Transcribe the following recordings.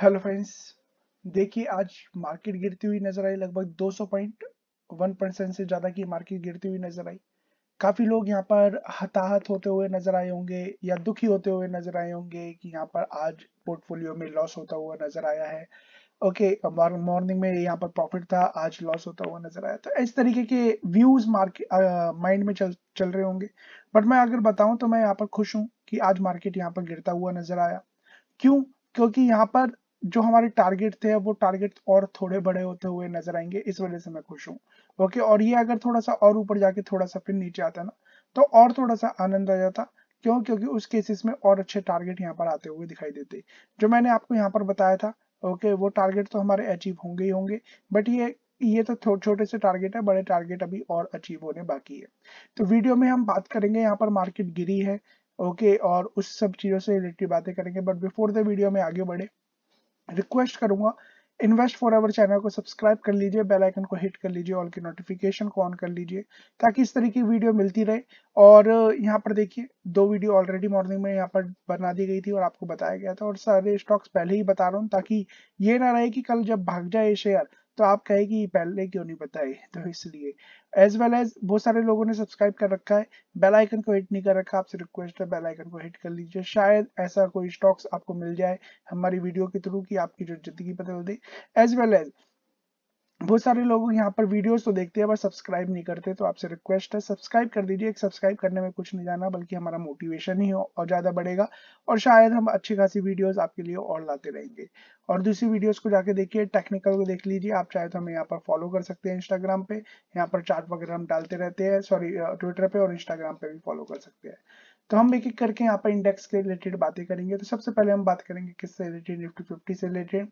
hello friends देखिए आज market गिरती हुई नजर आई लगभग 200 पॉइंट 1 परसेंट से ज़्यादा की मार्केट गिरती हुई नजर आई काफ़ी लोग यहां पर हताहत होते हुए नजर आए होंगे या दुखी होते हुए नजर आए होंगे कि यहां पर आज पोर्टफोलियो में लॉस होता हुआ नजर आया है ओके मॉर्निंग में यहाँ पर प्रॉफिट था आज लॉस होता हुआ नजर आया तो इस तरीके के व्यूज मार्केट माइंड में चल चल रहे होंगे बट मैं अगर बताऊं तो मैं यहाँ पर खुश हूँ कि आज मार्केट यहाँ पर गिरता हुआ नजर आया क्यों क्योंकि यहाँ पर जो हमारे टारगेट थे वो टारगेट और थोड़े बड़े होते हुए नजर आएंगे इस वजह से मैं खुश हूँ ओके और ये अगर थोड़ा सा और ऊपर जाके थोड़ा सा फिर नीचे आता ना तो और थोड़ा सा आनंद आ जाता क्यों क्योंकि उस केसेस में और अच्छे टारगेट यहाँ पर आते हुए दिखाई देते जो मैंने आपको यहाँ पर बताया था ओके वो टारगेट तो हमारे अचीव होंगे ही होंगे बट ये ये तो छोटे से टारगेट है बड़े टारगेट अभी और अचीव होने बाकी है तो वीडियो में हम बात करेंगे यहाँ पर मार्केट गिरी है ओके और उस सब चीज़ों से रिलेटेड बातें करेंगे बट बिफोर द वीडियो में आगे बढ़े रिक्वेस्ट करूंगा इन्वेस्ट फॉर आवर चैनल को सब्सक्राइब कर लीजिए बेल आइकन को हिट कर लीजिए ऑल की नोटिफिकेशन को ऑन कर लीजिए ताकि इस तरह की वीडियो मिलती रहे और यहाँ पर देखिए दो वीडियो ऑलरेडी मॉर्निंग में यहाँ पर बना दी गई थी और आपको बताया गया था और सारे स्टॉक्स पहले ही बता रहा हूँ ताकि ये ना रहे कि कल जब भाग जाए शेयर तो आप कहेगी पहले क्यों नहीं बताए तो इसलिए एज वेल एज बहुत सारे लोगों ने सब्सक्राइब कर रखा है बेल आइकन को हिट नहीं कर रखा आपसे रिक्वेस्ट है बेल आइकन को हिट कर लीजिए शायद ऐसा कोई स्टॉक्स आपको मिल जाए हमारी वीडियो के थ्रू कि आपकी जो जिंदगी बदल दे एज वेल एज बहुत सारे लोग यहाँ पर वीडियोस तो देखते हैं पर सब्सक्राइब नहीं करते तो आपसे रिक्वेस्ट है सब्सक्राइब कर दीजिए एक सब्सक्राइब करने में कुछ नहीं जाना बल्कि हमारा मोटिवेशन ही और ज़्यादा बढ़ेगा और शायद हम अच्छी खासी वीडियोस आपके लिए और लाते रहेंगे और दूसरी वीडियोस को जाके देखिए टेक्निकल को देख लीजिए आप चाहे तो हमें यहाँ पर फॉलो कर सकते हैं इंस्टाग्राम पे यहाँ पर चार्ट वगैरह हम डालते रहते हैं सॉरी ट्विटर पे और इंस्टाग्राम पे भी फॉलो कर सकते हैं तो हम एक एक करके यहाँ पर इंडेक्स के रिलेटेड बातें करेंगे तो सबसे पहले हम बात करेंगे किससे रिलेटेड निफ्टी फिफ्टी से रिलेटेड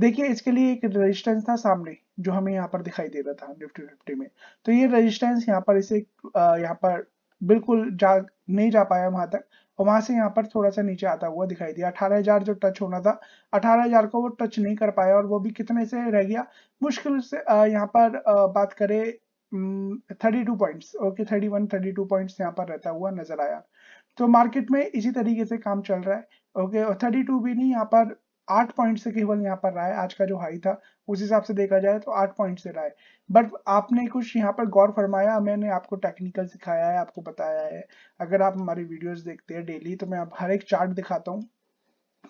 देखिए इसके लिए एक रेजिस्टेंस था सामने जो हमें यहाँ पर दिखाई दे रहा था निफ्टी फिफ्टी में तो ये रेजिस्टेंस यहाँ पर इसे यहाँ पर बिल्कुल जा नहीं जा पाया वहां तक और वहां से यहाँ पर थोड़ा सा नीचे आता हुआ दिखाई दिया 18000 जो टच होना था 18000 को वो टच नहीं कर पाया और वो भी कितने से रह गया मुश्किल से यहाँ पर बात करें 32 पॉइंट्स ओके 31 32 पॉइंट्स यहाँ पर रहता हुआ नजर आया तो मार्केट में इसी तरीके से काम चल रहा है ओके okay, और 32 भी नहीं यहाँ पर 8 पॉइंट से केवल यहाँ पर रहा है आज का जो हाई था उस हिसाब से देखा जाए तो 8 पॉइंट से रहा है बट आपने कुछ यहाँ पर गौर फरमाया मैंने आपको टेक्निकल सिखाया है आपको बताया है अगर आप हमारी वीडियोज देखते हैं डेली तो मैं आप हर एक चार्ट दिखाता हूँ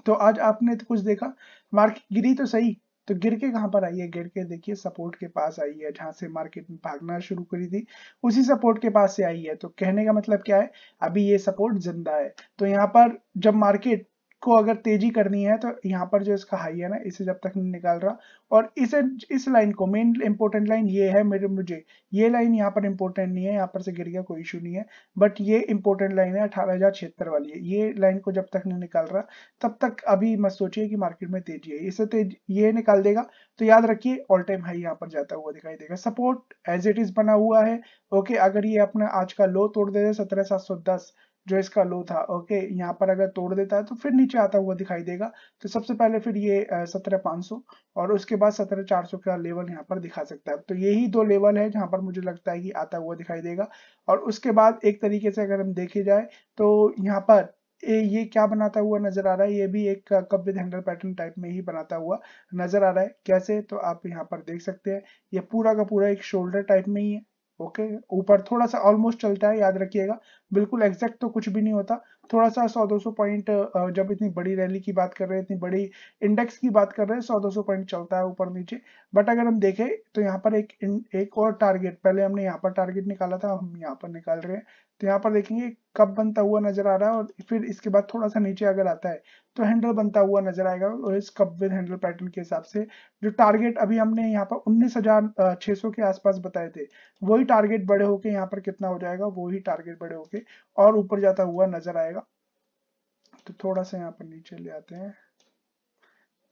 तो आज आपने तो कुछ देखा मार्केट गिरी तो सही तो गिर के कहां पर आई है गिर के देखिए सपोर्ट के पास आई है जहां से मार्केट में भागना शुरू करी थी उसी सपोर्ट के पास से आई है तो कहने का मतलब क्या है अभी ये सपोर्ट जिंदा है तो यहाँ पर जब मार्केट को अगर तेजी करनी है तो यहाँ पर जो इसका हाई है ना इसे जब तक नहीं निकाल रहा और इसे इस लाइन को मेन इंपॉर्टेंट लाइन ये है मेरे मुझे ये लाइन यहाँ पर इंपॉर्टेंट नहीं है यहाँ पर से गिर गया कोई इशू नहीं है बट ये इंपॉर्टेंट लाइन है अठारह वाली है ये लाइन को जब तक नहीं निकाल रहा तब तक अभी मत सोचिए कि मार्केट में तेजी है इसे तेज ये निकाल देगा तो याद रखिए ऑल टाइम हाई यहाँ पर जाता हुआ दिखाई देगा सपोर्ट एज इट इज बना हुआ है ओके अगर ये अपना आज का लो तोड़ दे सत्रह सात सौ दस जो इसका लो था ओके यहाँ पर अगर तोड़ देता है तो फिर नीचे आता हुआ दिखाई देगा तो सबसे पहले फिर ये सत्रह पाँच सौ और उसके बाद सत्रह चार सौ का लेवल यहाँ पर दिखा सकता है तो यही दो लेवल है जहाँ पर मुझे लगता है कि आता हुआ दिखाई देगा और उसके बाद एक तरीके से अगर हम देखे जाए तो यहाँ पर ये क्या बनाता हुआ नजर आ रहा है ये भी एक cup with handle pattern type में ही बनाता हुआ नजर आ रहा है कैसे तो आप यहाँ पर देख सकते हैं ये पूरा का पूरा एक शोल्डर टाइप में ही है ओके ऊपर थोड़ा सा ऑलमोस्ट चलता है याद रखिएगा बिल्कुल एग्जैक्ट तो कुछ भी नहीं होता थोड़ा सा सौ दो सौ पॉइंट जब इतनी बड़ी रैली की बात कर रहे हैं इतनी बड़ी इंडेक्स की बात कर रहे हैं सौ दो सौ पॉइंट चलता है ऊपर नीचे बट अगर हम देखें तो यहाँ पर एक एक और टारगेट पहले हमने यहाँ पर टारगेट निकाला था हम यहाँ पर निकाल रहे हैं तो यहाँ पर देखेंगे कब बनता हुआ नजर आ रहा है और फिर इसके बाद थोड़ा सा नीचे अगर आता है तो हैंडल बनता हुआ नजर आएगा और इस कब विद हैंडल पैटर्न के हिसाब से जो टारगेट अभी हमने यहाँ पर उन्नीस हजार छह सौ के आसपास बताए थे वही टारगेट बड़े होके यहाँ पर कितना हो जाएगा वही टारगेट बड़े होके और ऊपर जाता हुआ नजर आएगा तो थोड़ा सा यहाँ पर नीचे ले आते हैं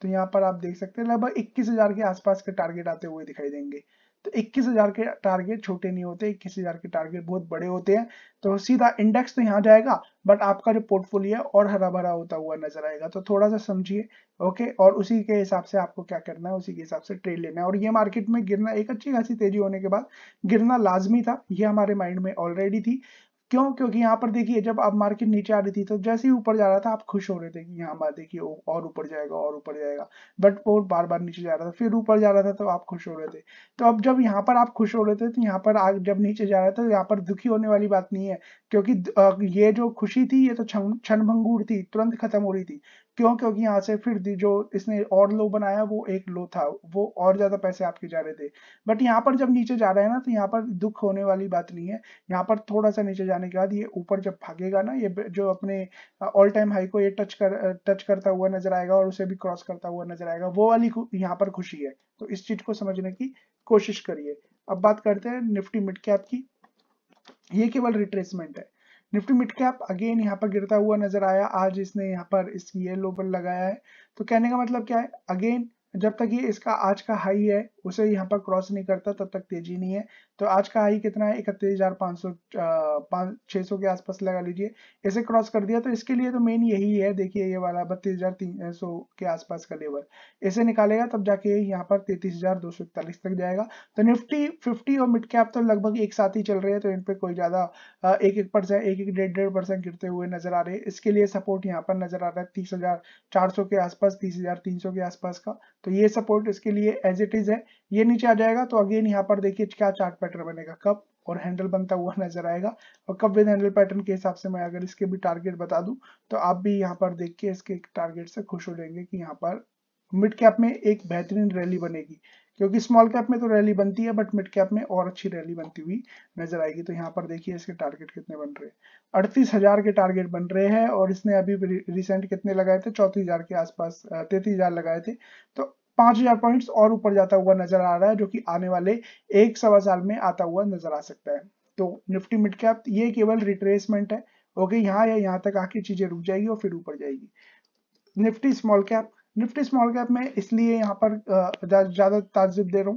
तो यहाँ पर आप देख सकते हैं लगभग इक्कीस हजार के आसपास के टारगेट आते हुए दिखाई देंगे तो इक्कीस हजार के टारगेट छोटे नहीं होते इक्कीस हजार के टारगेट बहुत बड़े होते हैं तो सीधा इंडेक्स तो यहाँ जाएगा बट आपका जो पोर्टफोलियो है और हरा भरा होता हुआ नजर आएगा तो थोड़ा सा समझिए ओके और उसी के हिसाब से आपको क्या करना है उसी के हिसाब से ट्रेड लेना है और ये मार्केट में गिरना एक अच्छी खासी तेजी होने के बाद गिरना लाजमी था ये हमारे माइंड में ऑलरेडी थी क्यों क्योंकि यहाँ पर देखिए जब आप मार्केट नीचे आ रही थी तो जैसे ही ऊपर जा रहा था आप खुश हो रहे थे कि यहाँ पर देखिए और ऊपर जाएगा और ऊपर जाएगा बट वो बार बार नीचे जा रहा था फिर ऊपर जा रहा था तो आप खुश हो रहे थे तो अब जब यहाँ पर आप खुश हो रहे थे तो यहाँ पर आग जब नीचे जा रहा था तो यहाँ पर दुखी होने वाली बात नहीं है क्योंकि ये जो खुशी थी ये तो क्षण भंगूर थी तुरंत खत्म हो रही थी क्यों क्योंकि यहाँ से फिर जो इसने और लो बनाया वो एक लो था वो और ज्यादा पैसे आपके जा रहे थे बट यहाँ पर जब नीचे जा रहा है ना तो यहाँ पर दुख होने वाली बात नहीं है यहाँ पर थोड़ा सा नीचे जाने के बाद ये ऊपर जब भागेगा ना ये जो अपने ऑल टाइम हाई को ये टच कर टच करता हुआ नजर आएगा और उसे भी क्रॉस करता हुआ नजर आएगा वो वाली यहाँ पर खुशी है तो इस चीज को समझने की कोशिश करिए अब बात करते हैं निफ्टी मिड कैप की ये केवल रिट्रेसमेंट है निफ्टी मिड कैप अगेन यहाँ पर गिरता हुआ नजर आया आज इसने यहाँ पर इस येलो पर लगाया है तो कहने का मतलब क्या है अगेन जब तक ये इसका आज का हाई है उसे यहाँ पर क्रॉस नहीं करता तब तक तेजी नहीं है तो आज का हाई कितना है इकतीस हजार पाँच सौ पाँच छः सौ के आसपास लगा लीजिए इसे क्रॉस कर दिया तो इसके लिए तो मेन यही है देखिए ये वाला बत्तीस हजार तीन सौ के आसपास का लेवल इसे निकालेगा तब जाके यहाँ पर तैतीस हजार दो सौ इकतालीस तक जाएगा तो निफ्टी फिफ्टी और मिड कैप तो लगभग एक साथ ही चल रहे हैं तो इन पर कोई ज़्यादा एक एक परसेंट एक एक डेढ़ डेढ़ परसेंट गिरते हुए नजर आ रहे हैं इसके लिए सपोर्ट यहाँ पर नजर आ रहा है तीस हजार चार सौ के आसपास तीस हजार तीन सौ के आसपास का तो ये सपोर्ट इसके लिए एज इट इज है ये नीचे आ जाएगा तो अगेन यहाँ पर देखिए क्या चार्ट पैटर्न बनेगा कब और हैंडल बनता हुआ नजर आएगा और कब विद हैंडल पैटर्न के हिसाब से मैं अगर इसके भी टारगेट बता दू तो आप भी यहाँ पर देख के इसके टारगेट से खुश हो जाएंगे कि यहाँ पर मिड कैप में एक बेहतरीन रैली बनेगी क्योंकि स्मॉल कैप में तो रैली बनती है बट मिड कैप में और अच्छी रैली बनती हुई नजर आएगी तो यहाँ पर देखिए इसके टारगेट कितने बन रहे अड़तीस हजार के टारगेट बन रहे हैं और इसने अभी रिसेंट कितने लगाए थे चौतीस हजार के आसपास तैतीस हजार लगाए थे तो पांच हजार पॉइंट और ऊपर जाता हुआ नजर आ रहा है जो कि आने वाले एक सवा साल में आता हुआ नजर आ सकता है तो निफ्टी मिड कैप ये केवल रिट्रेसमेंट है ओके यहाँ या यहाँ तक आके चीजें रुक जाएगी और फिर ऊपर जाएगी Nifty small cap Nifty small cap में इसलिए यहाँ पर ज्यादा ताजुब दे रहा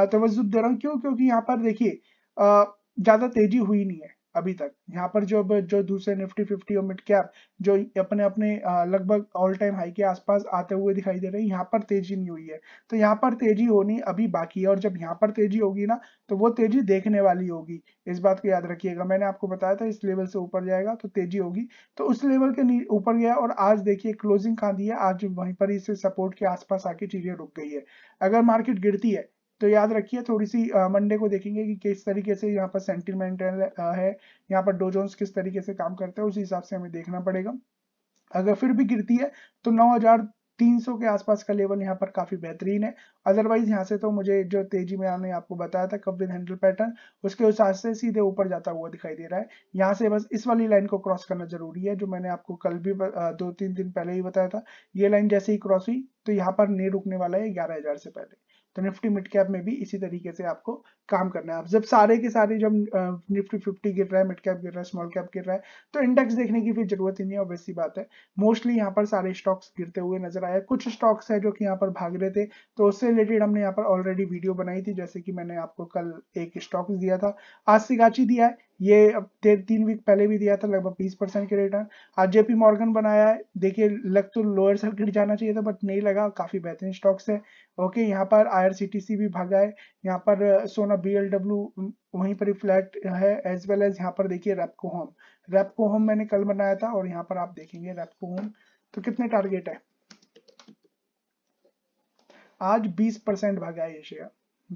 हूँ तवज्जुब दे रहा हूँ क्यों क्योंकि यहाँ पर देखिए ज्यादा तेजी हुई नहीं है अभी तक यहाँ पर जो जो दूसरे निफ्टी फिफ्टी और मिड कैप जो अपने अपने लगभग ऑल टाइम हाई के आसपास आते हुए दिखाई दे रहे हैं यहाँ पर तेजी नहीं हुई है तो यहाँ पर तेजी होनी अभी बाकी है और जब यहाँ पर तेजी होगी ना तो वो तेजी देखने वाली होगी इस बात को याद रखिएगा मैंने आपको बताया था इस लेवल से ऊपर जाएगा तो तेजी होगी तो उस लेवल के ऊपर गया और आज देखिए क्लोजिंग खा दी है आज वहीं पर इसे सपोर्ट के आसपास आके चीजें रुक गई है अगर मार्केट गिरती है तो याद रखिए थोड़ी सी मंडे को देखेंगे कि किस तरीके से यहाँ पर सेंटिमेंटल है यहाँ पर डोजोन्स किस तरीके से काम करते हैं उस हिसाब से हमें देखना पड़ेगा अगर फिर भी गिरती है तो 9,300 के आसपास का लेवल यहाँ पर काफी बेहतरीन है अदरवाइज यहाँ से तो मुझे जो तेजी में आने आपको बताया था कब विद हैंडल पैटर्न उसके हिसाब से सीधे ऊपर जाता हुआ दिखाई दे रहा है यहाँ से बस इस वाली लाइन को क्रॉस करना जरूरी है जो मैंने आपको कल भी दो तीन दिन पहले ही बताया था ये लाइन जैसे ही क्रॉस हुई तो यहाँ पर नहीं रुकने वाला है ग्यारह से पहले तो निफ्टी मिड कैप में भी इसी तरीके से आपको काम करना है आप जब सारे के सारे जब निफ्टी फिफ्टी गिर रहा है मिड कैप गिर रहा है स्मॉल कैप गिर रहा है तो इंडेक्स देखने की फिर जरूरत ही नहीं है वैसी बात है मोस्टली यहाँ पर सारे स्टॉक्स गिरते हुए नजर आया कुछ स्टॉक्स है जो कि यहाँ पर भाग रहे थे तो उससे रिलेटेड हमने यहाँ पर ऑलरेडी वीडियो बनाई थी जैसे कि मैंने आपको कल एक स्टॉक्स दिया था आज सिगाची दिया है ये अब तीन वीक पहले भी दिया था लगभग बीस परसेंट के रिटर्न आज जेपी मॉर्गन बनाया है देखिए लग तो लोअर सर्किट जाना चाहिए था बट नहीं लगा काफ़ी बेहतरीन स्टॉक्स है ओके यहाँ पर आईआरसीटीसी भी भागा है यहाँ पर सोना बीएलडब्ल्यू वहीं पर फ्लैट है एज वेल एज यहाँ पर देखिए रेपको होम रेपको होम मैंने कल बनाया था और यहाँ पर आप देखेंगे रेपको होम तो कितने टारगेट है आज बीस परसेंट भागा है ये शेयर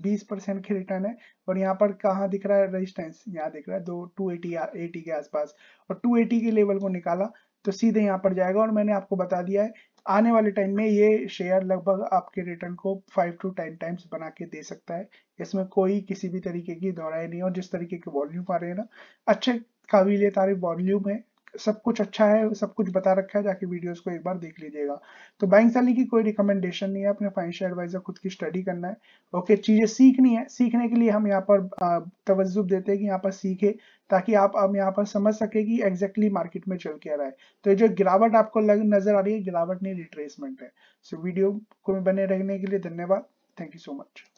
बीस परसेंट की रिटर्न है और यहाँ पर कहा दिख रहा है रेजिस्टेंस यहाँ दिख रहा है दो टू एटी एटी के आसपास और टू एटी के लेवल को निकाला तो सीधे यहाँ पर जाएगा और मैंने आपको बता दिया है आने वाले टाइम में ये शेयर लगभग आपके रिटर्न को फाइव टू टेन टाइम्स बना के दे सकता है इसमें कोई किसी भी तरीके की दोहराई नहीं और जिस तरीके के वॉल्यूम आ रहे हैं ना अच्छे काबिल तारीफ वॉल्यूम है सब कुछ अच्छा है सब कुछ बता रखा है जाके वीडियोस को एक बार देख लीजिएगा तो बैंक सैलरी की कोई रिकमेंडेशन नहीं है अपने फाइनेंशियल एडवाइजर खुद की स्टडी करना है ओके चीज़ें सीखनी है सीखने के लिए हम यहाँ पर तवज्जुब देते हैं कि यहाँ पर सीखे ताकि आप अब यहाँ पर समझ सके कि एग्जैक्टली मार्केट में चल क्या रहा है तो ये जो गिरावट आपको लग नजर आ रही है गिरावट नहीं रिट्रेसमेंट है सो so, वीडियो को बने रहने के लिए धन्यवाद थैंक यू सो मच